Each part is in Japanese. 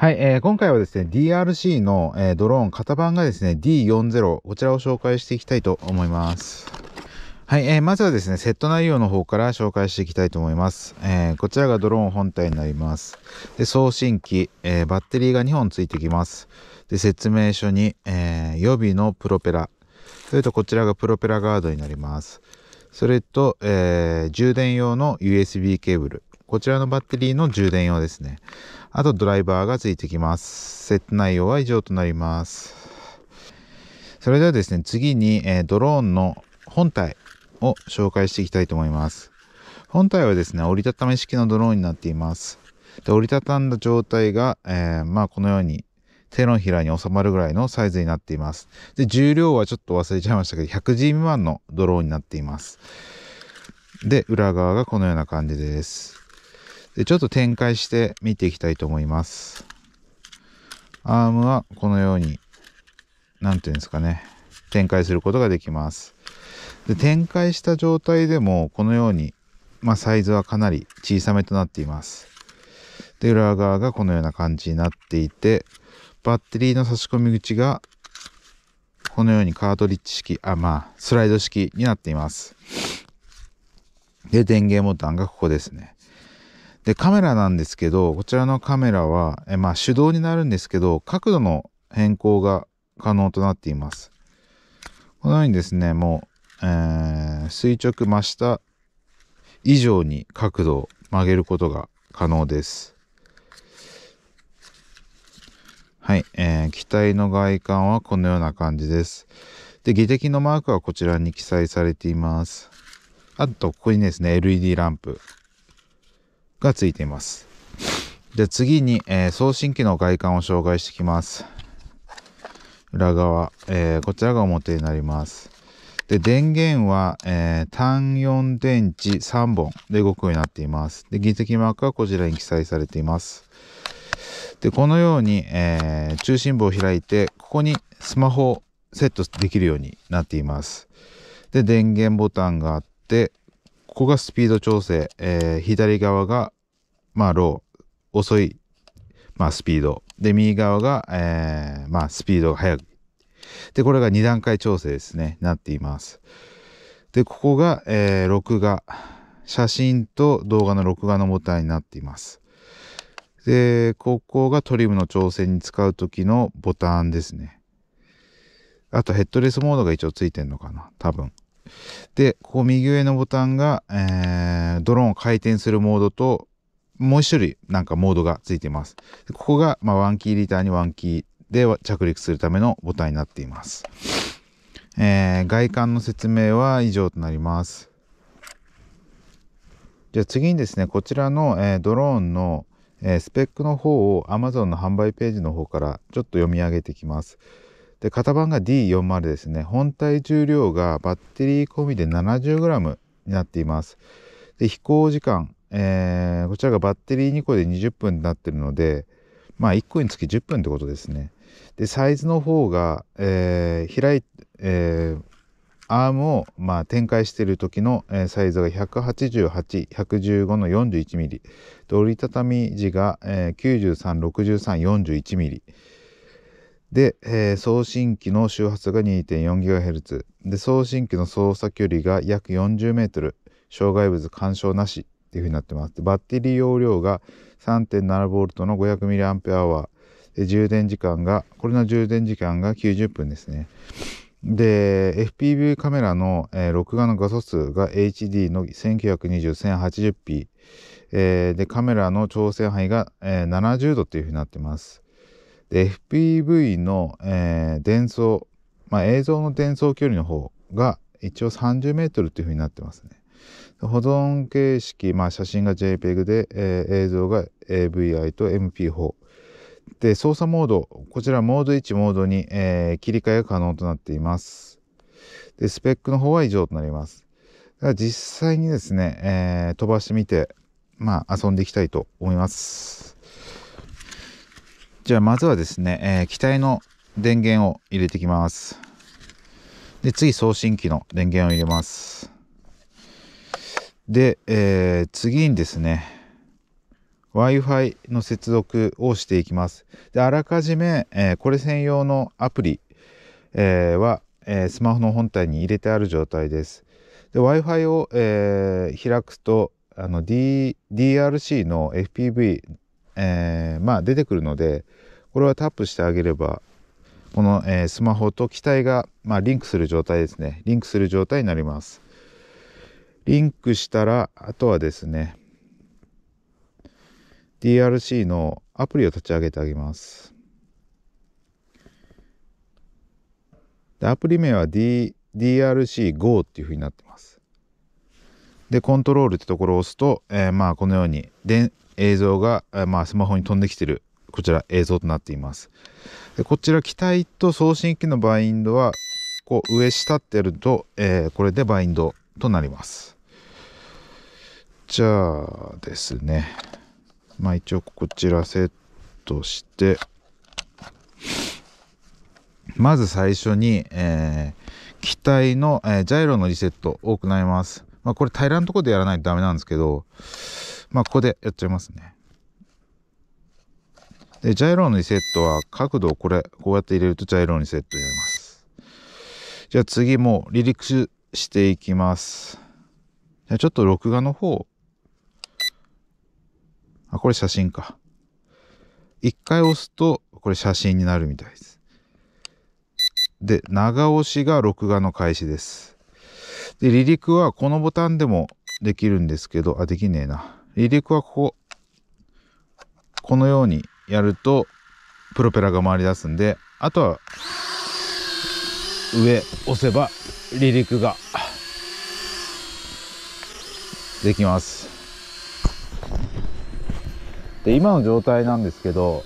はい、えー、今回はですね、DRC の、えー、ドローン型番がですね、D40、こちらを紹介していきたいと思います。はい、えー、まずはですね、セット内容の方から紹介していきたいと思います。えー、こちらがドローン本体になります。で、送信機、えー、バッテリーが2本ついてきます。で、説明書に、え予備のプロペラ。それと、こちらがプロペラガードになります。それと、え充電用の USB ケーブル。こちらのバッテリーの充電用ですね。あとドライバーがついてきます。セット内容は以上となります。それではですね、次に、えドローンの本体を紹介していきたいと思います。本体はですね、折りたたみ式のドローンになっています。で折りたたんだ状態が、えー、まあ、このように手のひらに収まるぐらいのサイズになっています。で、重量はちょっと忘れちゃいましたけど、100G 未満のドローンになっています。で、裏側がこのような感じです。でちょっと展開して見ていきたいと思いますアームはこのように何ていうんですかね展開することができますで展開した状態でもこのように、まあ、サイズはかなり小さめとなっていますで裏側がこのような感じになっていてバッテリーの差し込み口がこのようにカートリッジ式あまあスライド式になっていますで電源ボタンがここですねで、カメラなんですけど、こちらのカメラは、えまあ、手動になるんですけど、角度の変更が可能となっています。このようにですね、もう、えー、垂直真下以上に角度を曲げることが可能です。はい、えー、機体の外観はこのような感じです。で、技的のマークはこちらに記載されています。あと、ここにですね、LED ランプ。がついています。で、次に、えー、送信機の外観を紹介していきます。裏側、えー、こちらが表になります。で、電源は、えー、単4電池3本で動くようになっています。で、技的マークはこちらに記載されています。で、このように、えー、中心部を開いて、ここにスマホをセットできるようになっています。で、電源ボタンがあって、ここがスピード調整、えー、左側が、まあ、ロー、遅い、まあ、スピード。で、右側が、えー、まあ、スピードが速く。で、これが2段階調整ですね、なっています。で、ここが、えー、録画。写真と動画の録画のボタンになっています。で、ここがトリムの調整に使う時のボタンですね。あとヘッドレスモードが一応ついてんのかな多分。で、ここ右上のボタンが、えー、ドローンを回転するモードと、もう一種類なんかモードがついています。ここが、まあ、ワンキーリターにワンキーで着陸するためのボタンになっています。えー、外観の説明は以上となります。じゃあ次にですね、こちらの、えー、ドローンの、えー、スペックの方を Amazon の販売ページの方からちょっと読み上げてきます。で型番が D40 ですね本体重量がバッテリー込みで 70g になっていますで飛行時間、えー、こちらがバッテリー2個で20分になっているのでまあ1個につき10分ってことですねでサイズの方が、えー、開いえー、アームを、まあ、展開している時の、えー、サイズが188115の 41mm で折りたたみ時が、えー、936341mm で、えー、送信機の周波数が 2.4GHz。で、送信機の操作距離が約 40m。障害物干渉なしっていうふうになってます。バッテリー容量が 3.7V の 500mAh。充電時間が、これの充電時間が90分ですね。で、FPV カメラの、えー、録画の画素数が HD の1 9 2 0 1 0 8 0 p えー、で、カメラの調整範囲が、えー、70度っていうふうになってます。で FPV の、えー、伝送、まあ、映像の伝送距離の方が一応 30m というふうになってますね。保存形式、まあ、写真が JPEG で、えー、映像が AVI と MP4。で、操作モード、こちらモード1、モード2、えー、切り替えが可能となっています。で、スペックの方は以上となります。実際にですね、えー、飛ばしてみて、まあ、遊んでいきたいと思います。じゃあまずはですね、えー、機体の電源を入れていきますで次送信機の電源を入れますで、えー、次にですね w i f i の接続をしていきますであらかじめ、えー、これ専用のアプリ、えー、は、えスマホの本体に入れてある状態ですで w i f i を、え開くとあの、D、DRC の FPV えー、まあ、出てくるのでこれはタップしてあげればこの、えー、スマホと機体が、まあ、リンクする状態ですねリンクする状態になりますリンクしたらあとはですね DRC のアプリを立ち上げてあげますでアプリ名は、D、DRC GO っていうふうになってますでコントロールってところを押すと、えー、まあこのようにで映像が、まあ、スマホに飛んできてるこちら映像となっていますでこちら機体と送信機のバインドはこう上下ってやると、えー、これでバインドとなりますじゃあですねまあ一応こちらセットしてまず最初に、えー、機体の、えー、ジャイロのリセット多くなります。まあ、これ平らなとこでやらないとダメなんですけど、まあ、ここでやっちゃいますね。で、ジャイロのリセットは角度をこれ、こうやって入れるとジャイロにセットになります。じゃあ次も離陸していきます。じゃあちょっと録画の方。あ、これ写真か。一回押すと、これ写真になるみたいです。で、長押しが録画の開始です。で、離陸はこのボタンでもできるんですけど、あ、できねえな。離陸はここ、このようにやると、プロペラが回り出すんで、あとは、上押せば離陸ができますで今の状態なんですけど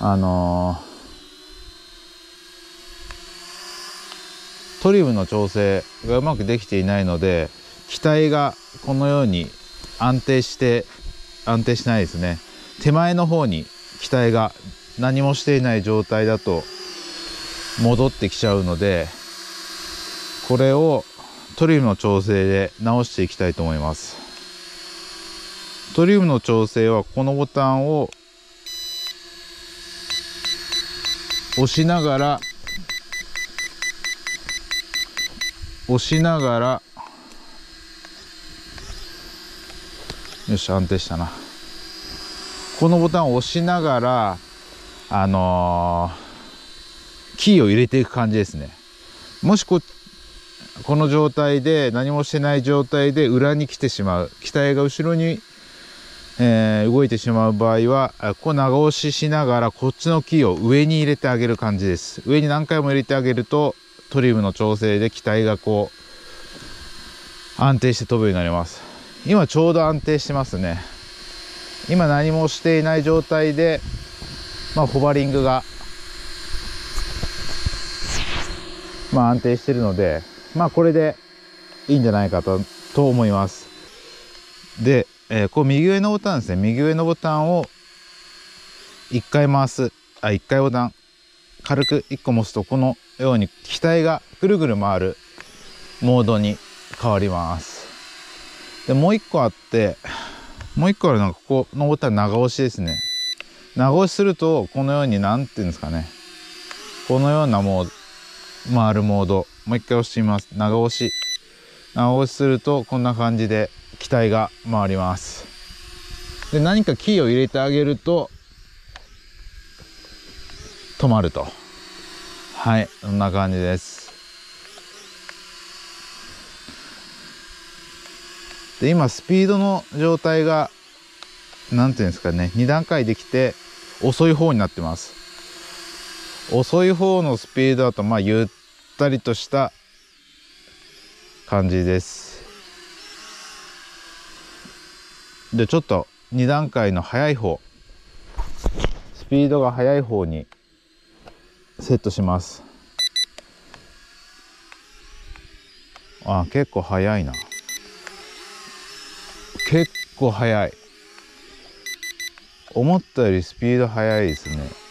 あのー、トリムの調整がうまくできていないので機体がこのように安定して安定しないですね手前の方に機体が何もしていない状態だと戻ってきちゃうのでこれをトリウムの調整で直していきたいと思いますトリウムの調整はこのボタンを押しながら押しながらよし安定したなこのボタンを押しながらあのー、キーを入れていく感じですねもしここの状態で何もしてない状態で裏に来てしまう機体が後ろに、えー、動いてしまう場合はここ長押ししながらこっちのキーを上に入れてあげる感じです上に何回も入れてあげるとトリムの調整で機体がこう安定して飛ぶようになります今ちょうど安定してますね今何もしていない状態で、まあ、ホバリングが、まあ、安定してるのでまあこれでいいんじゃないかとと思いますで、えー、こう右上のボタンですね右上のボタンを1回回すあ1回ボタン軽く1個持つとこのように機体がぐるぐる回るモードに変わりますでもう一個あってもう一個あるのがここ登ったら長押しですね長押しするとこのように何て言うんですかねこのようなもう回るモードもう一回押してみます長押し長押しするとこんな感じで機体が回りますで何かキーを入れてあげると止まるとはいこんな感じですで今スピードの状態が何ていうんですかね2段階できて遅い方になってます遅い方のスピードだとまあゆったりとした感じですでちょっと2段階の速い方スピードが速い方にセットしますあ結構速いな結構速い思ったよりスピード速いですね